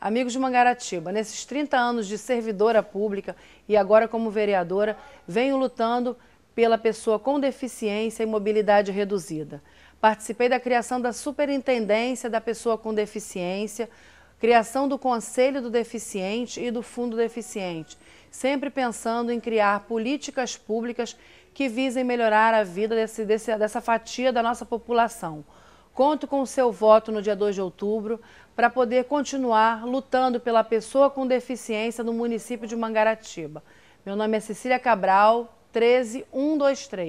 Amigos de Mangaratiba, nesses 30 anos de servidora pública e agora como vereadora, venho lutando pela pessoa com deficiência e mobilidade reduzida. Participei da criação da Superintendência da Pessoa com Deficiência, criação do Conselho do Deficiente e do Fundo Deficiente, sempre pensando em criar políticas públicas que visem melhorar a vida desse, desse, dessa fatia da nossa população. Conto com o seu voto no dia 2 de outubro para poder continuar lutando pela pessoa com deficiência no município de Mangaratiba. Meu nome é Cecília Cabral, 13123.